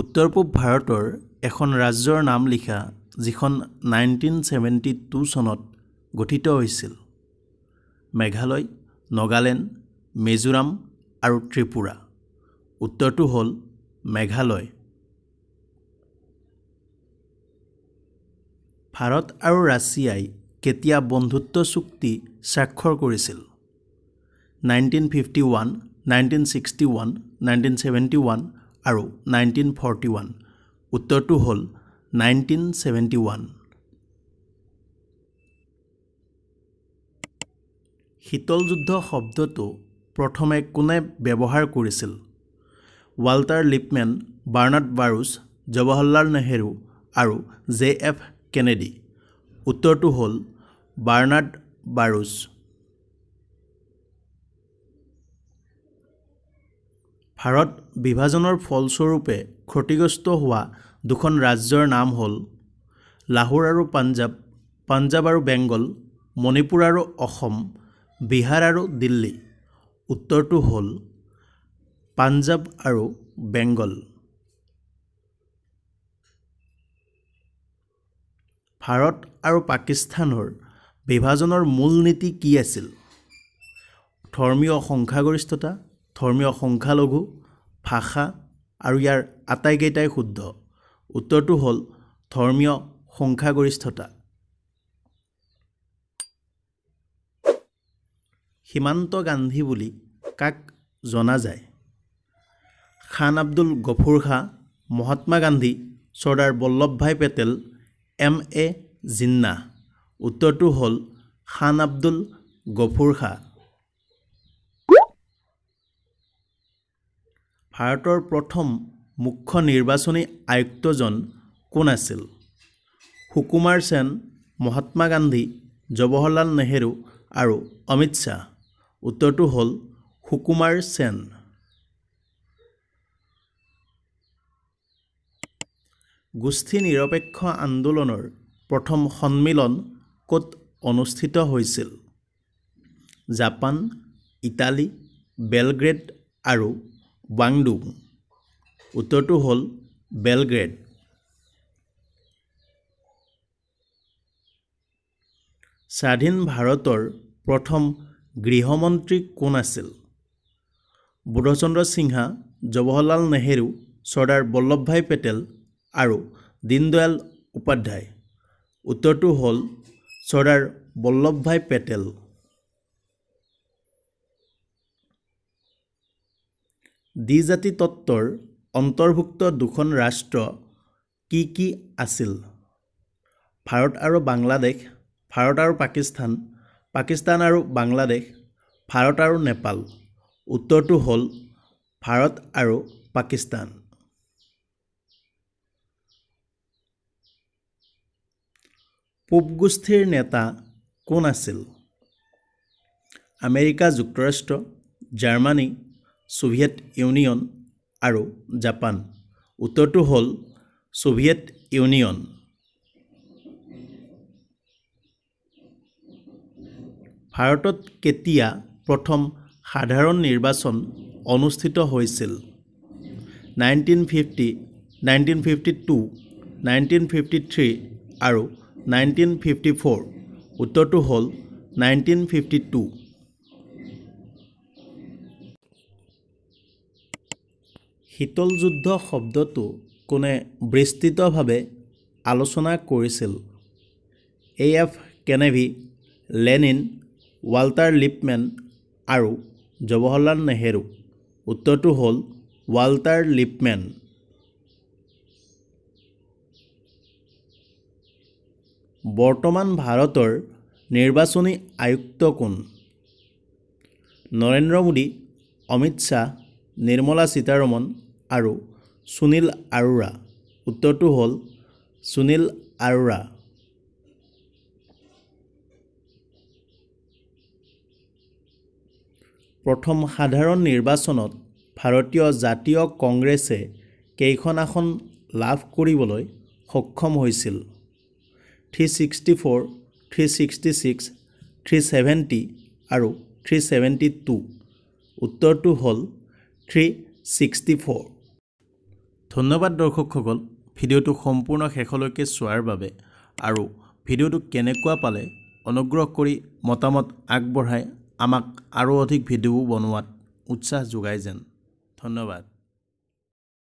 উত্তৰ পূব ভাৰতৰ এখন ৰাজ্যৰ নাম লিখা যিখন নাইনটিন ছেভেণ্টি টু চনত গঠিত হৈছিল মেঘালয় নগালেণ্ড মিজোৰাম আৰু ত্ৰিপুৰা উত্তৰটো হ'ল মেঘালয় ভাৰত আৰু ৰাছিয়াই কেতিয়া বন্ধুত্ব চুক্তি স্বাক্ষৰ কৰিছিল nineteen fifty one nineteen sixty one nineteen seventy one আৰু নাইনটিন ফৰ্টি ওৱান উত্তৰটো হ'ল নাইনটিন ছেভেণ্টি ওৱান শীতল যুদ্ধ শব্দটো প্ৰথমে কোনে ব্যৱহাৰ কৰিছিল Walter Lippmann Bernard Baruch Jawaharlal Nehru আৰু জে এফ কেনেডি উত্তৰটো হ'ল বাৰ্ণাৰ্ড বাৰুছ ভাৰত বিভাজনৰ ফলস্বৰূপে ক্ষতিগ্ৰস্ত হোৱা দুখন ৰাজ্যৰ নাম হ'ল লাহোৰ আৰু পাঞ্জাৱ পাঞ্জাৱ আৰু বেংগল মণিপুৰ আৰু অসম বিহাৰ আৰু দিল্লী উত্তৰটো হ'ল পাঞ্জাৱ আৰু বেংগল ভাৰত আৰু পাকিস্তানৰ বিভাজনৰ মূল নীতি কি আছিল ধৰ্মীয় সংখ্যাগৰিষ্ঠতা ধৰ্মীয় সংখ্যালঘু ভাষা আৰু ইয়াৰ আটাইকেইটাই শুদ্ধ উত্তৰটো হ'ল ধৰ্মীয় সংখ্যাগৰিষ্ঠতা সীমান্ত গান্ধী বুলি কাক জনা যায় খান আব্দুল গফুৰ খা মহাত্মা গান্ধী চৰ্দাৰ বল্লভ ভাই পেটেল এম এ জিন্না উত্তৰটো হ'ল খান আব্দুল গফুৰ খা ভাৰতৰ প্ৰথম মুখ্য নিৰ্বাচনী আয়ুক্তজন কোন আছিল সুকুমাৰ সেন মহাত্মা গান্ধী জৱাহৰলাল নেহেৰু আৰু অমিত শ্বাহ উত্তৰটো হ'ল সুকুমাৰ সেন গোষ্ঠী নিৰপেক্ষ আন্দোলনৰ প্ৰথম সন্মিলন ক'ত অনুষ্ঠিত হৈছিল জাপান ইটালী বেলগ্ৰেড আৰু বাংডুং উত্তৰটো হ'ল বেলগ্ৰেড স্বাধীন ভাৰতৰ প্ৰথম গৃহমন্ত্ৰী কোন আছিল বুধচন্দ্ৰ সিংহা জৱাহৰলাল নেহেৰু চৰ্দাৰ বল্লভ ভাই পেটেল আৰু দীনদয়াল উপাধ্যায় উত্তৰটো হ'ল চৰ্দাৰ বল্লভ ভাই পেটেল দ্বিজাতি তত্বৰ অন্তৰ্ভুক্ত দুখন ৰাষ্ট্ৰ কি কি আছিল ভাৰত আৰু বাংলাদেশ ভাৰত আৰু পাকিস্তান পাকিস্তান আৰু বাংলাদেশ ভাৰত আৰু নেপাল উত্তৰটো হ'ল ভাৰত আৰু পাকিস্তান পূব গোষ্ঠীৰ নেতা কোন আছিল আমেৰিকা যুক্তৰাষ্ট্ৰ জাৰ্মানী ছোভিয়েট ইউনিয়ন আৰু জাপান উত্তৰটো হ'ল ছোভিয়েট ইউনিয়ন ভাৰতত কেতিয়া প্ৰথম সাধাৰণ নিৰ্বাচন অনুষ্ঠিত হৈছিল nineteen fifty nineteen fifty two nineteen fifty three আৰু নাইনটিন ফিফটি ফ'ৰ উত্তৰটো হ'ল নাইনটিন ফিফটি টু শীতলযুদ্ধ শব্দটো কোনে বিস্তৃতভাৱে আলোচনা কৰিছিল A F Kennedy Lenin Walter Lippmann আৰু জৱাহৰলাল নেহেৰু উত্তৰটো হ'ল ৱাল্টাৰ লিপমেন বৰ্তমান ভাৰতৰ নিৰ্বাচনী আয়ুক্ত কোন নৰেন্দ্ৰ মোদী অমিত শ্বাহ নিৰ্মলা সীতাৰমণ আৰু সুনীল আৰোৰা উত্তৰটো হ'ল সুনীল আৰোৰা প্ৰথম সাধাৰণ নিৰ্বাচনত ভাৰতীয় জাতীয় কংগ্ৰেছে কেইখন আসন লাভ কৰিবলৈ সক্ষম হৈছিল three sixty four three sixty six three seventy আৰু থ্ৰী ছেভেণ্টি টু উত্তৰটো হ'ল থ্ৰী ছিক্সটি ফ'ৰ ধন্যবাদ দৰ্শকসকল ভিডিঅ'টো সম্পূৰ্ণ শেষলৈকে চোৱাৰ বাবে আৰু ভিডিঅ'টো কেনেকুৱা পালে অনুগ্ৰহ কৰি মতামত আগবঢ়াই আমাক আৰু অধিক ভিডিঅ' বনোৱাত উৎসাহ যোগাই যেন ধন্যবাদ